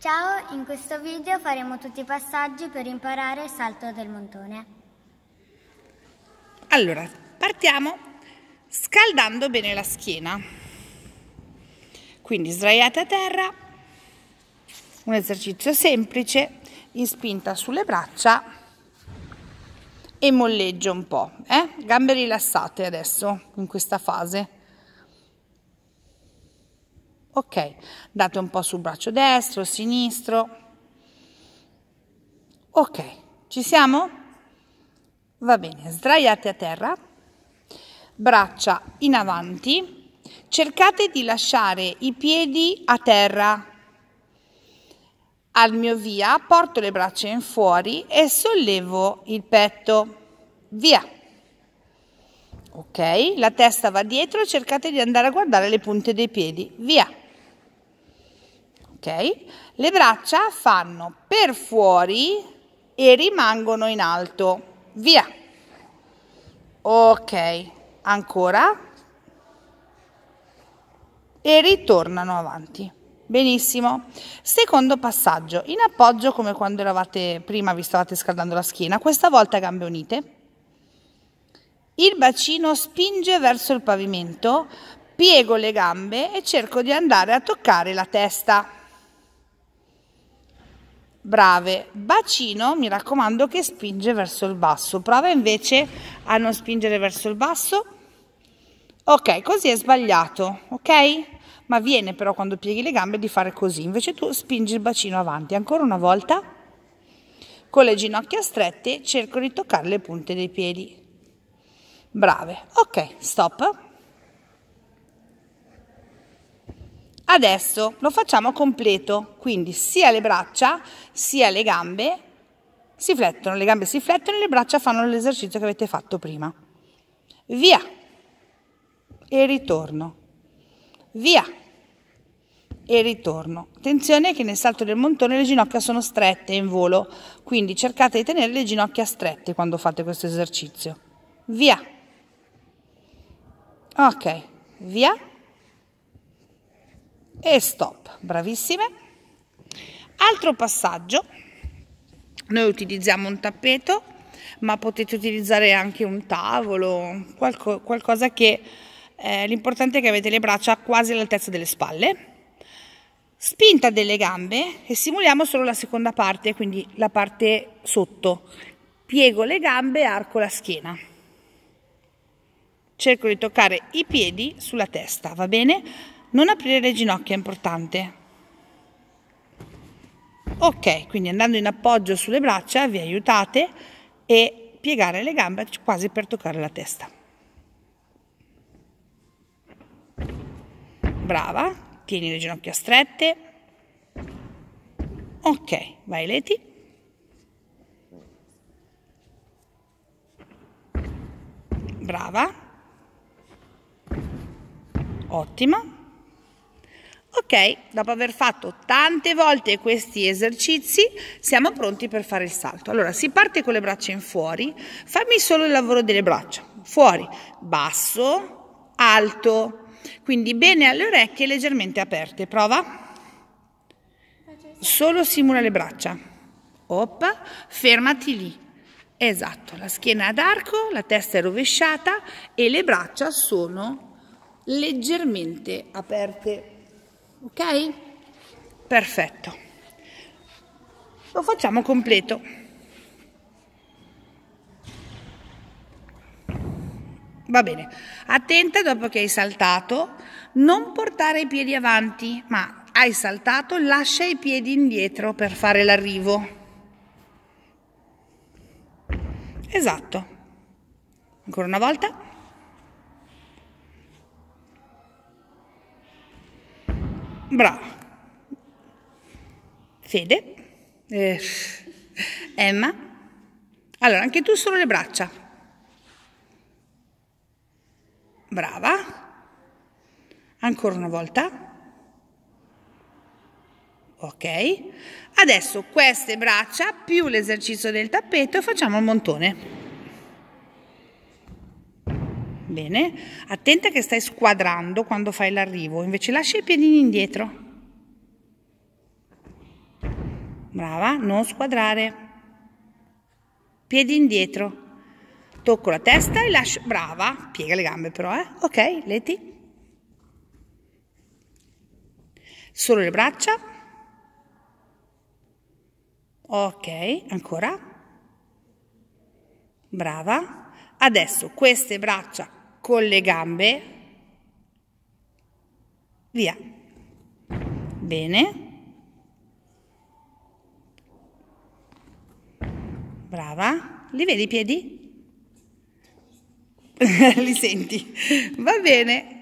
Ciao, in questo video faremo tutti i passaggi per imparare il salto del montone. Allora, partiamo scaldando bene la schiena. Quindi sdraiate a terra, un esercizio semplice, in spinta sulle braccia e molleggio un po'. Eh? Gambe rilassate adesso in questa fase. Ok, date un po' sul braccio destro, sinistro. Ok, ci siamo? Va bene, sdraiate a terra, braccia in avanti, cercate di lasciare i piedi a terra. Al mio via porto le braccia in fuori e sollevo il petto. Via! Ok, la testa va dietro cercate di andare a guardare le punte dei piedi. Via! ok? Le braccia fanno per fuori e rimangono in alto, via. Ok, ancora. E ritornano avanti. Benissimo. Secondo passaggio, in appoggio come quando eravate prima, vi stavate scaldando la schiena, questa volta gambe unite. Il bacino spinge verso il pavimento, piego le gambe e cerco di andare a toccare la testa brave. Bacino, mi raccomando, che spinge verso il basso. Prova invece a non spingere verso il basso. Ok, così è sbagliato, ok? Ma viene però quando pieghi le gambe di fare così. Invece tu spingi il bacino avanti. Ancora una volta. Con le ginocchia strette cerco di toccare le punte dei piedi. Brave. Ok, stop. Adesso lo facciamo completo, quindi sia le braccia sia le gambe si flettono, le gambe si flettono e le braccia fanno l'esercizio che avete fatto prima. Via e ritorno. Via e ritorno. Attenzione che nel salto del montone le ginocchia sono strette in volo, quindi cercate di tenere le ginocchia strette quando fate questo esercizio. Via. Ok, via e stop, bravissime. Altro passaggio, noi utilizziamo un tappeto, ma potete utilizzare anche un tavolo, qualco, qualcosa che eh, l'importante è che avete le braccia quasi all'altezza delle spalle. Spinta delle gambe e simuliamo solo la seconda parte, quindi la parte sotto. Piego le gambe e arco la schiena cerco di toccare i piedi sulla testa, va bene? Non aprire le ginocchia è importante. Ok, quindi andando in appoggio sulle braccia vi aiutate e piegare le gambe quasi per toccare la testa. Brava, tieni le ginocchia strette. Ok, vai Leti. Brava. Ottima. Ok, dopo aver fatto tante volte questi esercizi, siamo pronti per fare il salto. Allora, si parte con le braccia in fuori, fammi solo il lavoro delle braccia. Fuori, basso, alto. Quindi bene alle orecchie leggermente aperte. Prova. Solo simula le braccia. Op, fermati lì. Esatto, la schiena ad arco, la testa è rovesciata e le braccia sono leggermente aperte ok? perfetto lo facciamo completo va bene attenta dopo che hai saltato non portare i piedi avanti ma hai saltato lascia i piedi indietro per fare l'arrivo esatto ancora una volta Bra. Fede. Eh. Emma. Allora, anche tu solo le braccia. Brava. Ancora una volta. Ok. Adesso queste braccia più l'esercizio del tappeto facciamo il montone. Bene? Attenta che stai squadrando quando fai l'arrivo, invece lascia i piedini indietro. Brava, non squadrare. Piedi indietro. Tocco la testa e lascio... Brava, piega le gambe però, eh? Ok, leti. Solo le braccia. Ok, ancora. Brava. Adesso queste braccia con le gambe, via. Bene. Brava. Li vedi i piedi? Li senti? Va bene.